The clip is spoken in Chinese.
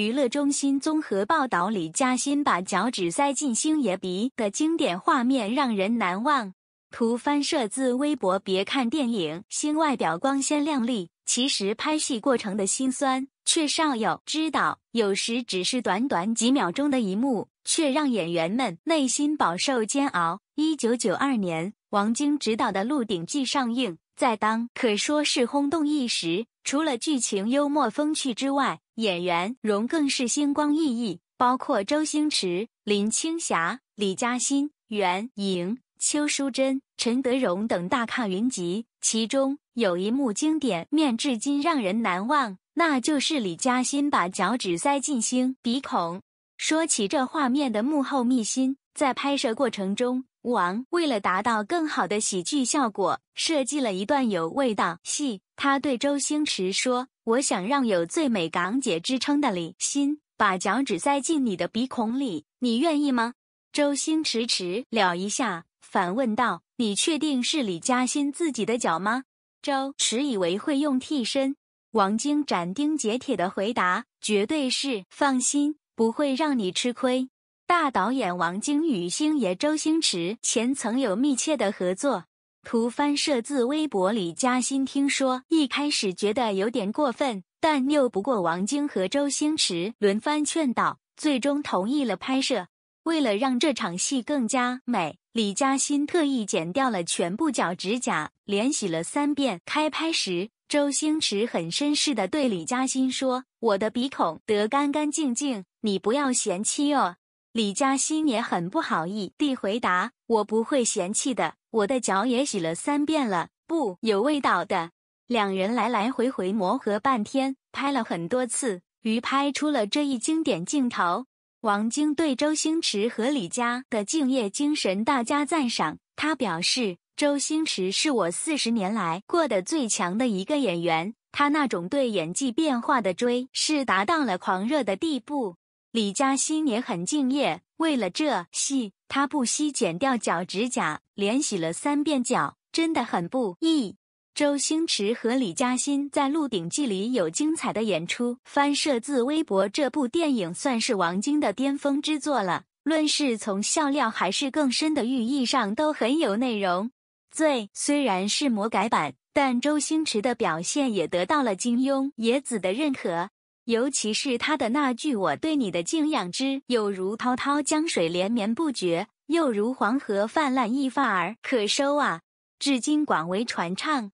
娱乐中心综合报道：李嘉欣把脚趾塞进星爷鼻的经典画面让人难忘。图翻摄自微博。别看电影，星外表光鲜亮丽，其实拍戏过程的辛酸却少有知道。有时只是短短几秒钟的一幕，却让演员们内心饱受煎熬。一九九二年，王晶执导的《鹿鼎记》上映。在当可说是轰动一时，除了剧情幽默风趣之外，演员容更是星光熠熠，包括周星驰、林青霞、李嘉欣、袁颖、邱淑贞、陈德容等大咖云集。其中有一幕经典，面至今让人难忘，那就是李嘉欣把脚趾塞进星鼻孔。说起这画面的幕后秘辛。在拍摄过程中，王为了达到更好的喜剧效果，设计了一段有味道戏。他对周星驰说：“我想让有‘最美港姐’之称的李欣把脚趾塞进你的鼻孔里，你愿意吗？”周星驰迟了一下，反问道：“你确定是李嘉欣自己的脚吗？”周迟以为会用替身，王晶斩钉截铁的回答：“绝对是，放心，不会让你吃亏。”大导演王晶与星爷周星驰前曾有密切的合作。图翻摄自微博李嘉欣。听说一开始觉得有点过分，但拗不过王晶和周星驰轮番劝导，最终同意了拍摄。为了让这场戏更加美，李嘉欣特意剪掉了全部脚趾甲，连洗了三遍。开拍时，周星驰很绅士地对李嘉欣说：“我的鼻孔得干干净净，你不要嫌弃哦。”李嘉欣也很不好意地回答：“我不会嫌弃的，我的脚也洗了三遍了，不有味道的。”两人来来回回磨合半天，拍了很多次，于拍出了这一经典镜头。王晶对周星驰和李佳的敬业精神大加赞赏，他表示：“周星驰是我四十年来过得最强的一个演员，他那种对演技变化的追，是达到了狂热的地步。”李嘉欣也很敬业，为了这戏，她不惜剪掉脚趾甲，连洗了三遍脚，真的很不易。周星驰和李嘉欣在《鹿鼎记》里有精彩的演出。翻摄自微博，这部电影算是王晶的巅峰之作了。论是从笑料还是更深的寓意上，都很有内容。最虽然是魔改版，但周星驰的表现也得到了金庸、野子的认可。尤其是他的那句“我对你的敬仰之，有如滔滔江水连绵不绝，又如黄河泛滥一发而可收啊”，至今广为传唱。